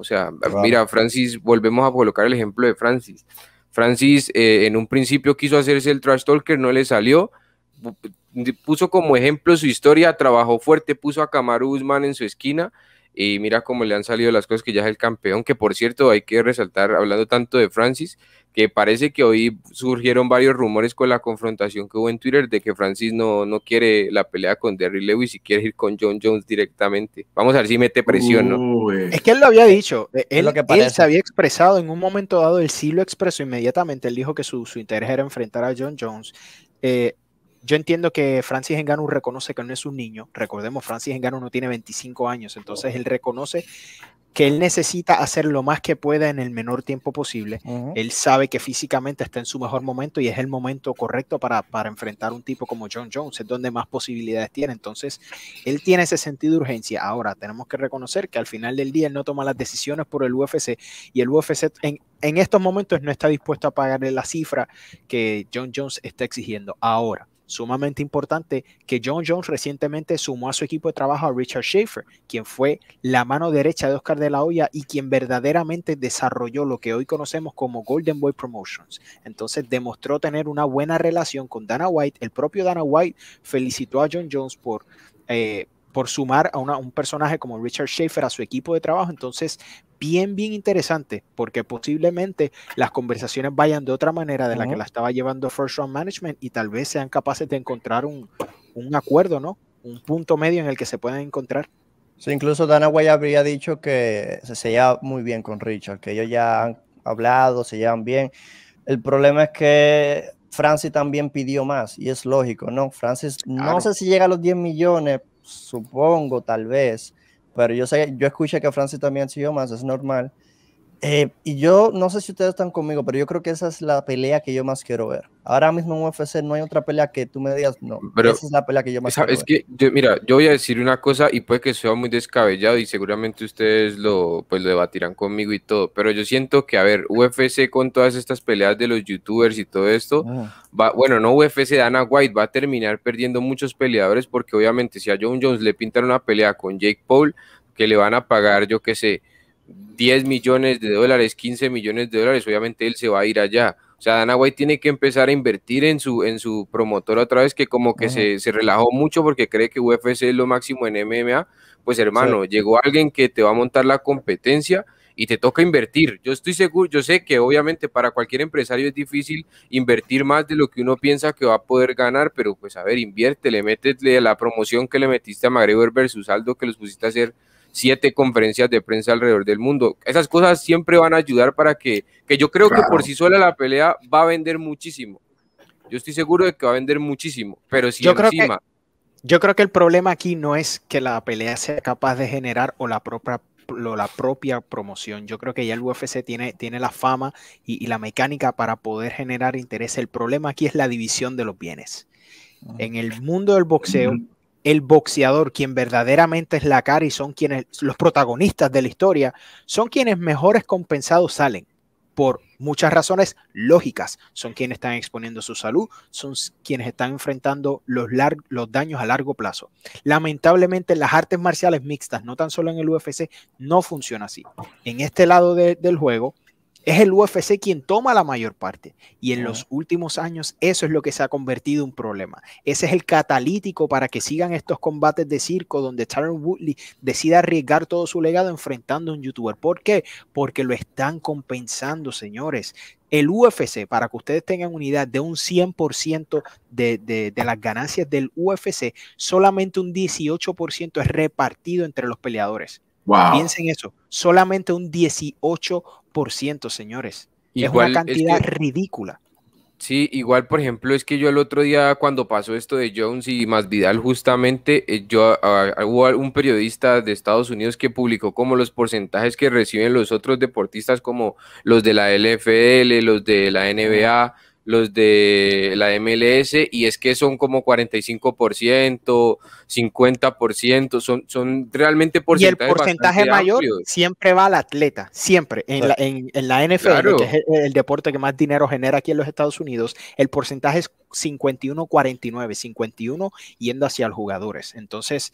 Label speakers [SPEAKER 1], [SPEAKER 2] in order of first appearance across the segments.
[SPEAKER 1] O sea, mira, Francis, volvemos a colocar el ejemplo de Francis. Francis eh, en un principio quiso hacerse el trash talker, no le salió. Puso como ejemplo su historia, trabajó fuerte, puso a Kamaru Usman en su esquina y mira cómo le han salido las cosas que ya es el campeón, que por cierto hay que resaltar, hablando tanto de Francis, que parece que hoy surgieron varios rumores con la confrontación que hubo en Twitter de que Francis no, no quiere la pelea con Derry Lewis y quiere ir con John Jones directamente. Vamos a ver si mete presión,
[SPEAKER 2] ¿no? Es que él lo había eh, dicho, él, se había expresado en un momento dado, él sí lo expresó inmediatamente, él dijo que su, interés era enfrentar a John Jones. Eh, yo entiendo que Francis Engano reconoce que no es un niño. Recordemos, Francis Engano no tiene 25 años, entonces él reconoce que él necesita hacer lo más que pueda en el menor tiempo posible. Él sabe que físicamente está en su mejor momento y es el momento correcto para, enfrentar un tipo como John Jones, es donde más posibilidades tiene. Entonces, él tiene ese sentido de urgencia. Ahora, tenemos que reconocer que al final del día él no toma las decisiones por el UFC y el UFC en, en estos momentos no está dispuesto a pagarle la cifra que John Jones está exigiendo. Ahora, sumamente importante que John Jones recientemente sumó a su equipo de trabajo a Richard Schaefer, quien fue la mano derecha de Oscar de la Hoya y quien verdaderamente desarrolló lo que hoy conocemos como Golden Boy Promotions. Entonces demostró tener una buena relación con Dana White. El propio Dana White felicitó a John Jones por... Eh, por sumar a un personaje como Richard Schaefer a su equipo de trabajo. Entonces, bien, bien interesante, porque posiblemente las conversaciones vayan de otra manera de la que la estaba llevando First Round Management y tal vez sean capaces de encontrar un,
[SPEAKER 3] acuerdo, ¿no? Un punto medio en el que se puedan encontrar. Sí, incluso Dana White habría dicho que se lleva muy bien con Richard, que ellos ya han hablado, se llevan bien. El problema es que Francis también pidió más y es lógico, ¿no? Francis, no sé si llega a los 10 millones, supongo, tal vez, pero yo sé, yo escuché que Francia también siguió más, es normal. Eh, y yo no sé si ustedes están conmigo, pero yo creo que esa es la pelea que yo más quiero ver. Ahora mismo en UFC no hay otra pelea que tú me digas, no, pero esa es la pelea que yo más quiero es Que
[SPEAKER 1] yo, mira, yo voy a decir una cosa y puede que sea muy descabellado y seguramente ustedes lo, pues, lo debatirán conmigo y todo, pero yo siento que, a ver, UFC con todas estas peleas de los youtubers y todo esto, ah. va, bueno, no UFC, Dana White va a terminar perdiendo muchos peleadores porque obviamente si a John Jones le pintan una pelea con Jake Paul, que le van a pagar, yo qué sé, 10 millones de dólares, 15 millones de dólares, obviamente él se va a ir allá. O sea, Dana White tiene que empezar a invertir en su, en su promotor otra vez, que como que se, relajó mucho porque cree que UFC es lo máximo en MMA. Pues hermano, llegó alguien que te va a montar la competencia y te toca invertir. Yo estoy seguro, yo sé que obviamente para cualquier empresario es difícil invertir más de lo que uno piensa que va a poder ganar, pero pues a ver, invierte, le metes la promoción que le metiste a McGregor versus Aldo, que los pusiste a hacer siete conferencias de prensa alrededor del mundo. Esas cosas siempre van a ayudar para que, que yo creo que por sí sola la pelea va a vender muchísimo. Yo estoy seguro de que va a vender muchísimo, pero si yo encima... Creo que...
[SPEAKER 2] Yo creo que el problema aquí no es que la pelea sea capaz de generar o la propia la propia promoción. Yo creo que ya el UFC tiene, tiene la fama y, y, la mecánica para poder generar interés. El problema aquí es la división de los bienes. En el mundo del boxeo, el boxeador, quien verdaderamente es la cara y son quienes los protagonistas de la historia, son quienes mejores compensados salen por muchas razones lógicas. Son quienes están exponiendo su salud, son quienes están enfrentando los, daños a largo plazo. Lamentablemente, las artes marciales mixtas, no tan solo en el UFC, no funciona así. En este lado del juego, es el UFC quien toma la mayor parte. Y en los últimos años eso es lo que se ha convertido en un problema. Ese es el catalítico para que sigan estos combates de circo donde Charles Woodley decide arriesgar todo su legado enfrentando a un youtuber. ¿Por qué? Porque lo están compensando, señores. El UFC, para que ustedes tengan unidad de un 100% de, las ganancias del UFC, solamente un 18% es repartido entre los peleadores. Piensen eso, solamente un 18 ciento señores. es una cantidad ridícula.
[SPEAKER 1] Sí, igual, por ejemplo, es que yo el otro día cuando pasó esto de Jones y más Vidal justamente, eh, yo hubo un periodista de Estados Unidos que publicó como los porcentajes que reciben los otros deportistas, como los de la LFL, los de la NBA los de la MLS y es que son como 45%, 50%, son, son realmente porcentajes. Y el porcentaje mayor
[SPEAKER 2] siempre va al atleta, siempre. En, la, en, la, NFL, que es el, deporte que más dinero genera aquí en los Estados Unidos, el porcentaje es 51-49, 51 yendo hacia los jugadores. Entonces,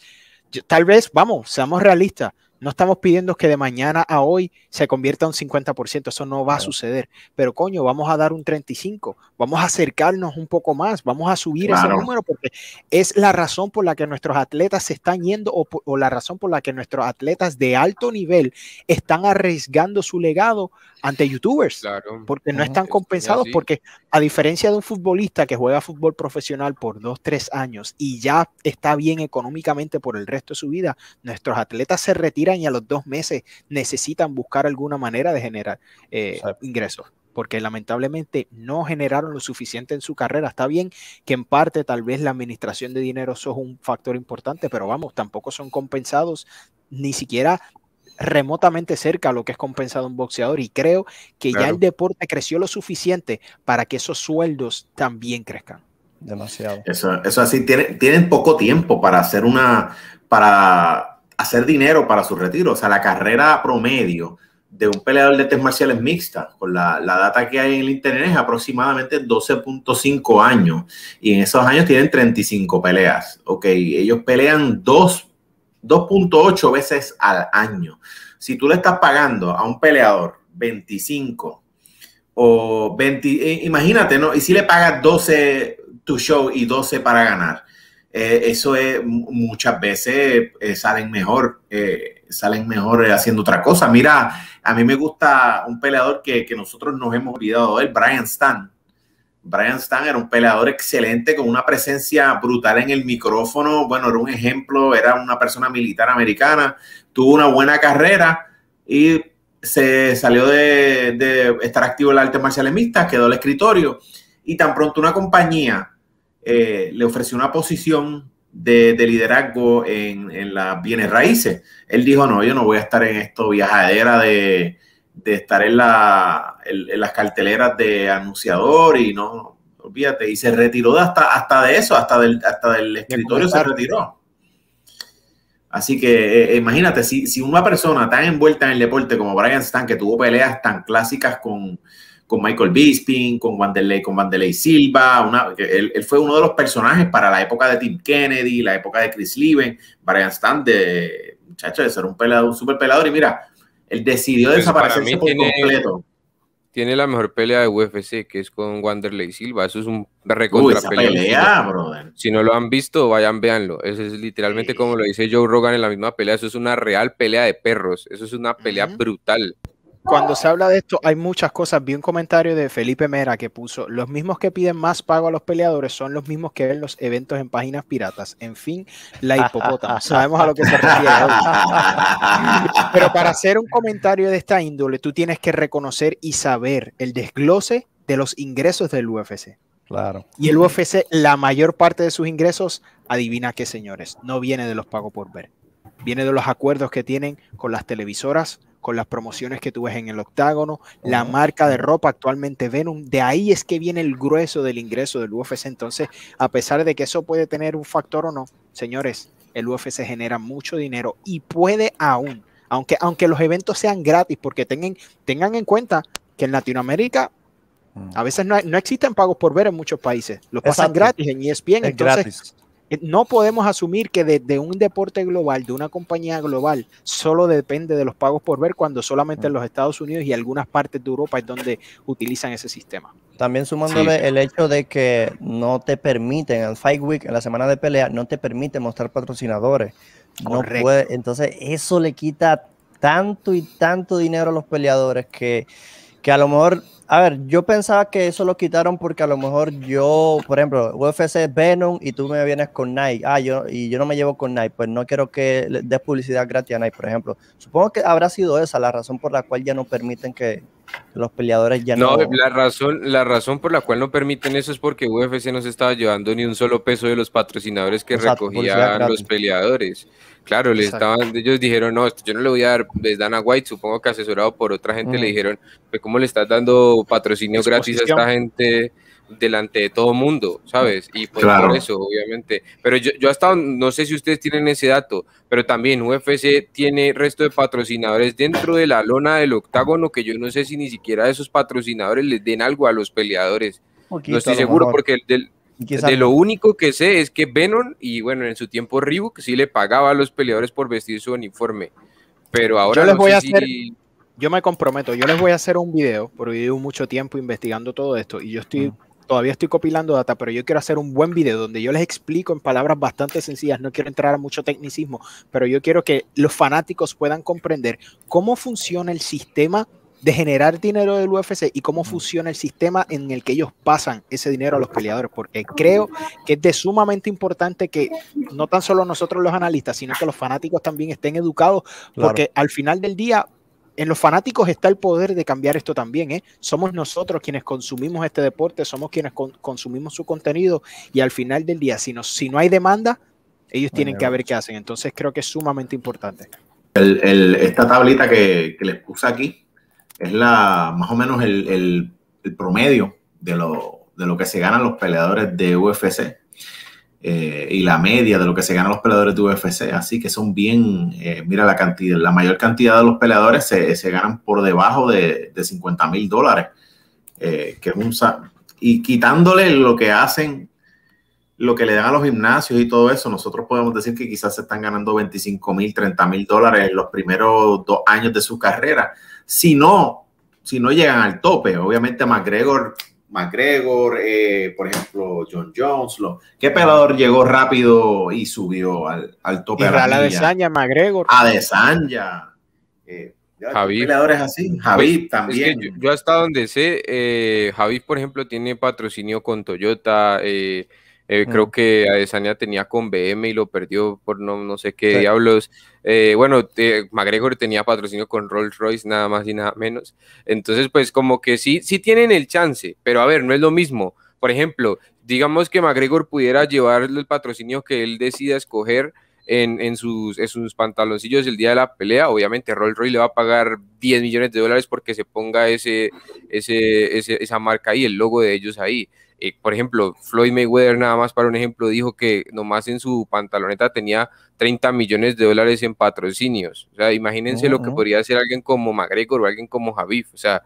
[SPEAKER 2] tal vez, vamos, seamos realistas no estamos pidiendo que de mañana a hoy se convierta un 50%, eso no va a suceder. Pero coño, vamos a dar un 35, vamos a acercarnos un poco más, vamos a subir ese número porque es la razón por la que nuestros atletas se están yendo o, la razón por la que nuestros atletas de alto nivel están arriesgando su legado ante youtubers, porque no están compensados, porque a diferencia de un futbolista que juega fútbol profesional por dos, tres años y ya está bien económicamente por el resto de su vida, nuestros atletas se retiran y a los dos meses necesitan buscar alguna manera de generar eh, ingresos porque lamentablemente no generaron lo suficiente en su carrera. Está bien que en parte tal vez la administración de dinero es un factor importante, pero vamos, tampoco son compensados ni siquiera remotamente cerca a lo que es compensado un boxeador y creo que ya el deporte creció lo suficiente para que esos sueldos también crezcan. Demasiado.
[SPEAKER 4] Eso, eso así, tienen, tienen poco tiempo para hacer una, para hacer dinero para su retiro. O sea, la carrera promedio de un peleador de test marciales mixta, con la, data que hay en el internet, es aproximadamente 12.5 años. Y en esos años tienen 35 peleas. Ok, ellos pelean 2.8 veces al año. Si tú le estás pagando a un peleador 25 o 20, eh, imagínate, ¿no? Y si le pagas 12 tu show y 12 para ganar eh, eso es muchas veces eh, salen mejor, eh, salen mejor haciendo otra cosa. Mira, a mí me gusta un peleador que, nosotros nos hemos olvidado de él, Brian Stan. Brian Stan era un peleador excelente con una presencia brutal en el micrófono. Bueno, era un ejemplo, era una persona militar americana, tuvo una buena carrera y se salió de, estar activo en las artes marciales quedó al escritorio y tan pronto una compañía eh, le ofreció una posición de, liderazgo en, las bienes raíces. Él dijo, no, yo no voy a estar en esto viajadera de, estar en, las carteleras de anunciador y no, olvídate, y se retiró hasta, hasta de eso, hasta del, hasta del escritorio se retiró. Así que eh, eh, imagínate, si, si una persona tan envuelta en el deporte como Brian Stan, que tuvo peleas tan clásicas con, con Michael Bisping, con Wanderlei con Wanderlei Silva. Una, él, fue uno de los personajes para la época de Tim Kennedy, la época de Chris Lieben, Brian Stan, muchachos, muchacho, de ser un pelado, un super pelador Y mira, él decidió desaparecer pues desaparecerse por completo.
[SPEAKER 1] Tiene la mejor pelea de UFC, que es con Wanderlei Silva. Eso es un recontra pelea. Si no lo han visto, vayan, véanlo. Eso es literalmente como lo dice Joe Rogan en la misma pelea. Eso es una real pelea de perros. Eso es una pelea brutal
[SPEAKER 2] cuando se habla de esto, hay muchas cosas. Vi un comentario de Felipe Mera que puso, los mismos que piden más pago a los peleadores son los mismos que ven los eventos en páginas piratas. En fin, la hipopótama. Sabemos a lo que se refiere. Pero para hacer un comentario de esta índole, tú tienes que reconocer y saber el desglose de los ingresos del UFC. Claro. Y el UFC, la mayor parte de sus ingresos, adivina qué, señores, no viene de los pagos por ver. Viene de los acuerdos que tienen con las televisoras, con las promociones que tú ves en el octágono, la marca de ropa actualmente Venom, de ahí es que viene el grueso del ingreso del UFC. Entonces, a pesar de que eso puede tener un factor o no, señores, el UFC genera mucho dinero y puede aún, aunque, aunque los eventos sean gratis, porque tengan, tengan en cuenta que en Latinoamérica a veces no, existen pagos por ver en muchos países. Los pasan gratis en ESPN. Es entonces, gratis. Eh, no podemos asumir que desde de un deporte global, de una compañía global, solo depende de los pagos por ver cuando solamente en mm. los Estados Unidos y algunas partes de Europa es donde utilizan ese sistema.
[SPEAKER 3] También sumándole el hecho de que no te permiten, en Fight Week, en la semana de pelea, no te permiten mostrar patrocinadores. No puede, entonces eso le quita tanto y tanto dinero a los peleadores que, que a lo mejor a ver, yo pensaba que eso lo quitaron porque a lo mejor yo, por ejemplo, UFC Venom y tú me vienes con Nike. Ah, yo y yo no me llevo con Nike, pues no quiero que des publicidad gratis a Nike, por ejemplo. Supongo que habrá sido esa la razón por la cual ya no permiten que, los peleadores ya no. No, la
[SPEAKER 1] razón, la razón por la cual no permiten eso es porque UFC no se estaba llevando ni un solo peso de los patrocinadores que recogía recogían los peleadores. Claro, les estaban, ellos dijeron, no, yo no le voy a dar, les dan a White, supongo que asesorado por otra gente, le mm. dijeron, pues, cómo le estás dando patrocinio gratis a esta gente delante de todo mundo, ¿sabes? Y pues, por eso, obviamente. Pero yo, yo hasta no sé si ustedes tienen ese dato, pero también UFC tiene resto de patrocinadores dentro de la lona del octágono que yo no sé si ni siquiera esos patrocinadores les den algo a los peleadores. no estoy seguro porque de lo único que sé es que Venom y bueno, en su tiempo Reebok sí le pagaba a los peleadores por vestir su uniforme. Pero
[SPEAKER 3] ahora yo les voy a hacer...
[SPEAKER 2] yo me comprometo, yo les voy a hacer un video, porque he ido mucho tiempo investigando todo esto y yo estoy todavía estoy copilando data, pero yo quiero hacer un buen video donde yo les explico en palabras bastante sencillas, no quiero entrar a mucho tecnicismo, pero yo quiero que los fanáticos puedan comprender cómo funciona el sistema de generar dinero del UFC y cómo funciona el sistema en el que ellos pasan ese dinero a los peleadores, porque creo que es de sumamente importante que no tan solo nosotros los analistas, sino que los fanáticos también estén educados, porque al final del día en los fanáticos está el poder de cambiar esto también. ¿eh? Somos nosotros quienes consumimos este deporte, somos quienes consumimos su contenido y al final del día, si no, si no hay demanda, ellos tienen que ver qué hacen. Entonces creo que es sumamente importante.
[SPEAKER 4] esta tablita que, les puse aquí es la más o menos el, promedio de lo que se ganan los peleadores de UFC eh, y la media de lo que se gana los peleadores de UFC. Así que son bien, eh, mira la cantidad, la mayor cantidad de los peleadores se, ganan por debajo de, de 50 mil dólares, eh, que es un, y quitándole lo que hacen, lo que le dan a los gimnasios y todo eso, nosotros podemos decir que quizás se están ganando 25 mil, 30 mil dólares en los primeros dos años de su carrera. Si no, si no llegan al tope, obviamente McGregor McGregor, eh, por ejemplo, John Jones. Lo, ¿Qué pelador llegó rápido y subió al, al tope? Israel a la
[SPEAKER 2] McGregor. A
[SPEAKER 1] Eh, Javi. así. Pues, Javi también. yo, hasta donde sé, eh, Javid por ejemplo, tiene patrocinio con Toyota. Eh, eh, creo mm. que Adesanya tenía con BM y lo perdió por no, no sé qué diablos. Eh, bueno, MacGregor McGregor tenía patrocinio con Rolls Royce, nada más y nada menos. Entonces, pues como que sí, sí tienen el chance, pero a ver, no es lo mismo. Por ejemplo, digamos que McGregor pudiera llevar el patrocinio que él decida escoger en, sus, pantaloncillos el día de la pelea. Obviamente Rolls Royce le va a pagar 10 millones de dólares porque se ponga ese, esa marca ahí, el logo de ellos ahí. Eh, por ejemplo, Floyd Mayweather, nada más para un ejemplo, dijo que nomás en su pantaloneta tenía 30 millones de dólares en patrocinios. O sea, imagínense lo que podría hacer alguien como McGregor o alguien como Javif. O sea,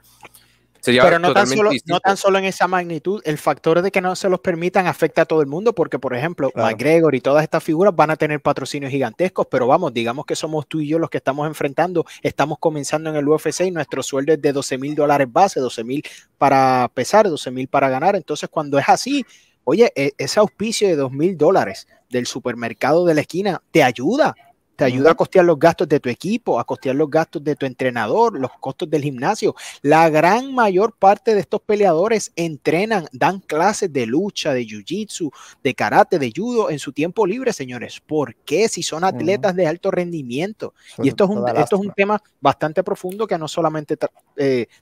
[SPEAKER 1] pero no tan, solo, no tan
[SPEAKER 2] solo en esa magnitud, el factor de que no se los permitan afecta a todo el mundo, porque por ejemplo, McGregor y todas estas figuras van a tener patrocinios gigantescos, pero vamos, digamos que somos tú y yo los que estamos enfrentando, estamos comenzando en el UFC y nuestro sueldo es de 12 mil dólares base, 12 mil para pesar, 12 mil para ganar, entonces cuando es así, oye, e, ese auspicio de 2 mil dólares del supermercado de la esquina te ayuda te ayuda a costear los gastos de tu equipo, a costear los gastos de tu entrenador, los costos del gimnasio. La gran mayor parte de estos peleadores entrenan, dan clases de lucha, de jiu-jitsu, de karate, de judo en su tiempo libre, señores. ¿Por qué? Si son atletas de alto rendimiento. y esto es, un, es un tema bastante profundo que no solamente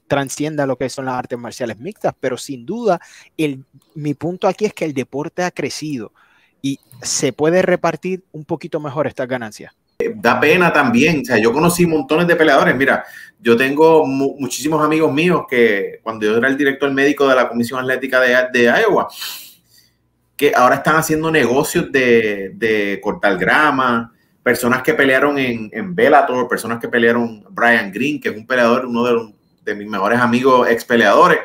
[SPEAKER 2] transcienda eh, lo que son las artes marciales mixtas, pero sin duda, el, mi punto aquí es que el deporte ha crecido. Y se puede repartir un poquito mejor estas ganancias
[SPEAKER 4] da pena también. O sea, yo conocí montones de peleadores. Mira, yo tengo muchísimos amigos míos que cuando yo era el director médico de la Comisión Atlética de, Iowa, que ahora están haciendo negocios de, de cortar grama, personas que pelearon en, en Bellator, personas que pelearon Brian Green, que es un peleador, uno de, mis mejores amigos ex peleadores,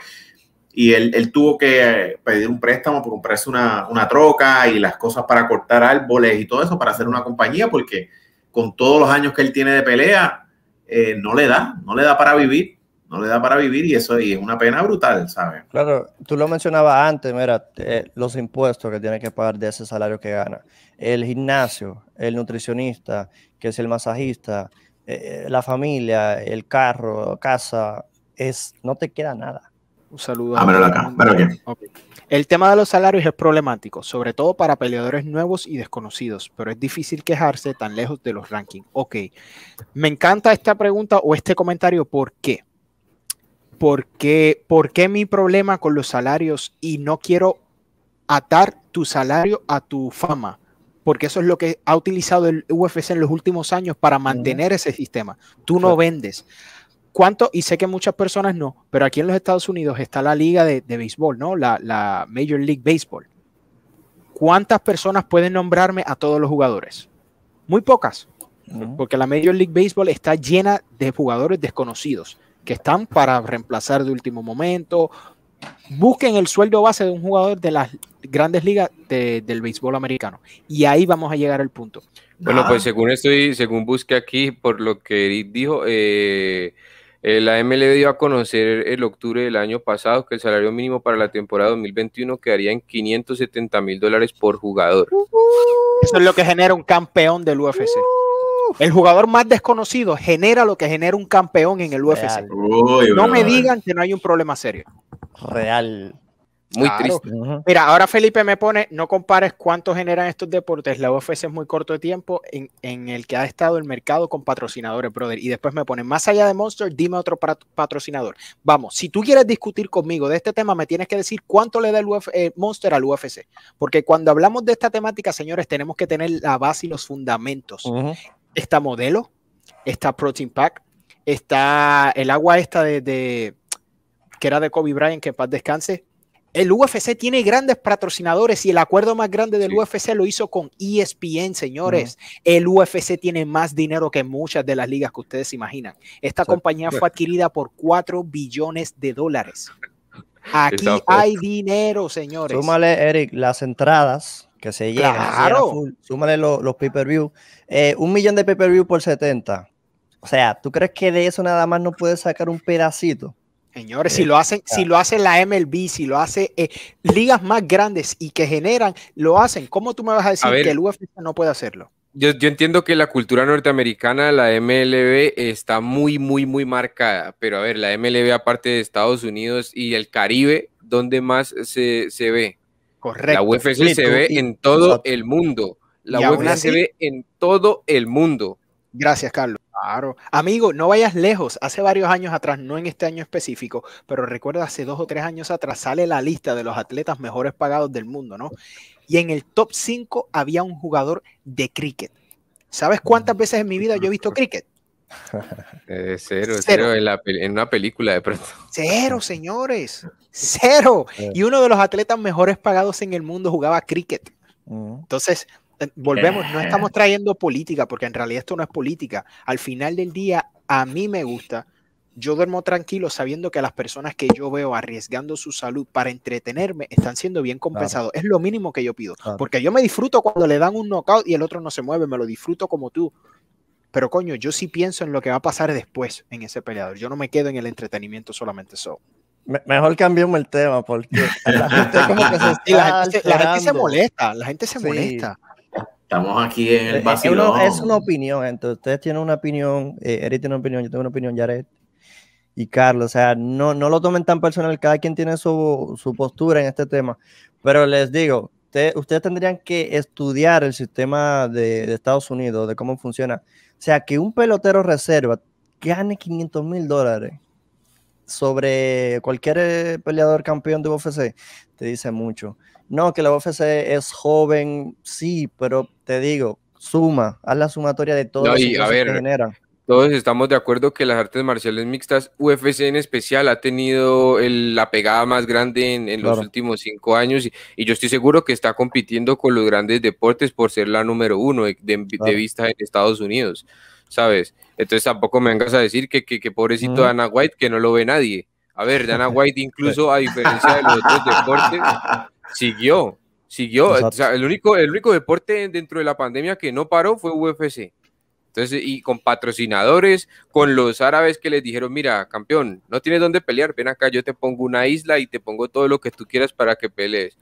[SPEAKER 4] y él, él, tuvo que pedir un préstamo para comprarse una, una troca y las cosas para cortar árboles y todo eso para hacer una compañía, porque con todos los años que él tiene de pelea, eh, no le da, no le da para vivir, no le da para vivir y eso es una pena brutal, ¿sabes?
[SPEAKER 3] Claro, tú lo mencionabas antes, mira, eh, los impuestos que tiene que pagar de ese salario que gana, el gimnasio, el nutricionista, que es el masajista, eh, la familia, el carro, casa, es, no te queda nada. Un saludo. Ah,
[SPEAKER 2] el tema de los salarios es problemático, sobre todo para peleadores nuevos y desconocidos, pero es difícil quejarse tan lejos de los rankings. Ok. Me encanta esta pregunta o este comentario. ¿Por qué? ¿Por qué, por qué mi problema con los salarios y no quiero atar tu salario a tu fama? porque eso es lo que ha utilizado el UFC en los últimos años para mantener ese sistema. Tú no vendes. ¿Cuánto? Y sé que muchas personas no, pero aquí en los Estados Unidos está la liga de, béisbol, ¿no? La, Major League Baseball. ¿Cuántas personas pueden nombrarme a todos los jugadores? Muy pocas, porque la Major League Baseball está llena de jugadores desconocidos que están para reemplazar de último momento. Busquen el sueldo base de un jugador de las grandes ligas del béisbol americano. Y ahí vamos a llegar al punto.
[SPEAKER 1] Bueno, pues ah. según estoy, según busqué aquí, por lo que dijo, eh, eh, la MLB dio a conocer el octubre del año pasado que el salario mínimo para la temporada 2021 quedaría en 570 mil dólares por jugador.
[SPEAKER 2] Eso es lo que genera un campeón del UFC. El jugador más desconocido genera lo que genera un campeón en el UFC. no me digan que no hay un problema serio. Real.
[SPEAKER 3] Muy triste. Mira,
[SPEAKER 2] ahora Felipe me pone, no compares cuánto generan estos deportes. La UFC es muy corto de tiempo en, en, el que ha estado el mercado con patrocinadores, brother. Y después me pone, más allá de Monster, dime otro patrocinador. Vamos, si tú quieres discutir conmigo de este tema, me tienes que decir cuánto le da el eh, Monster al UFC. Porque cuando hablamos de esta temática, señores, tenemos que tener la base y los fundamentos. Esta modelo, está Protein Pack, está el agua esta de, que era de Kobe Bryant, que paz descanse el UFC tiene grandes patrocinadores y el acuerdo más grande del UFC lo hizo con ESPN, señores. El UFC tiene más dinero que muchas de las ligas que ustedes imaginan. Esta compañía fue adquirida por 4 billones de dólares. Aquí hay dinero, señores. Súmale,
[SPEAKER 3] Eric, las entradas que se llegan. Claro. Súmale los, pay-per-view. Eh, un millón de pay-per-view por 70. O sea, ¿tú crees que de eso nada más no puedes sacar un pedacito?
[SPEAKER 2] Señores, si eh, lo hacen, si lo
[SPEAKER 3] hace la MLB,
[SPEAKER 2] si lo hace eh, ligas más grandes y que generan, lo hacen. ¿Cómo tú me vas a decir que el UFC no puede hacerlo?
[SPEAKER 1] Yo, entiendo que la cultura norteamericana, la MLB, está muy, muy, muy marcada. Pero a ver, la MLB, aparte de Estados Unidos y el Caribe, ¿dónde más se, ve? Correcto. La UFC se ve en todo el mundo. La UFC se ve en todo el mundo.
[SPEAKER 2] Gracias, Carlos. Claro. Amigo, no vayas lejos. Hace varios años atrás, no en este año específico, pero recuerda, hace dos o tres años atrás sale la lista de los atletas mejores pagados del mundo, ¿no? Y en el top 5 había un jugador de cricket. ¿Sabes cuántas veces en mi vida yo he visto cricket?
[SPEAKER 1] Eh, cero, cero, en, en, una película de pronto.
[SPEAKER 2] Cero, señores. Cero. Eh. Y uno de los atletas mejores pagados en el mundo jugaba cricket. Mm. Entonces, volvemos, no estamos eh. trayendo política, porque en realidad esto no es política. Al final del día, a mí me gusta. Yo duermo tranquilo sabiendo que las personas que yo veo arriesgando su salud para entretenerme están siendo bien compensados. Es lo mínimo que yo pido. Porque yo me disfruto cuando le dan un knockout y el otro no se mueve, me lo disfruto como tú. Pero coño, yo sí pienso en lo que va a pasar después en ese peleador. Yo no me quedo en el entretenimiento solamente eso.
[SPEAKER 3] mejor cambiemos el tema porque la gente se la, gente, se molesta, la gente se molesta.
[SPEAKER 2] Estamos aquí
[SPEAKER 4] en el vacío eh, Es
[SPEAKER 3] una, opinión, entonces ustedes tienen una opinión, eh, Eric tiene una opinión, yo tengo una opinión, Jared y Carlos. O sea, no, no lo tomen tan personal, cada quien tiene su, su postura en este tema. Pero les digo, ustedes tendrían que estudiar el sistema de, de, Estados Unidos, de cómo funciona. O sea, que un pelotero reserva gane 500 mil dólares sobre cualquier eh, peleador campeón de UFC, te dice mucho no, que la UFC es joven, sí, pero te digo, suma, haz la sumatoria de todo los a ver,
[SPEAKER 1] Todos estamos de acuerdo que las artes marciales mixtas, UFC en especial, ha tenido la pegada más grande en, los últimos cinco años y, yo estoy seguro que está compitiendo con los grandes deportes por ser la número uno de, vista en Estados Unidos, ¿sabes? Entonces tampoco me vengas a decir que, que, pobrecito Dana White que no lo ve nadie. A ver, Dana White incluso a diferencia de los otros deportes, Siguió, siguió. O sea, el, único, el único deporte dentro de la pandemia que no paró fue UFC. Entonces, y con patrocinadores, con los árabes que les dijeron, mira, campeón, no tienes dónde pelear, ven acá, yo te pongo una isla y te pongo todo lo que tú quieras para que pelees.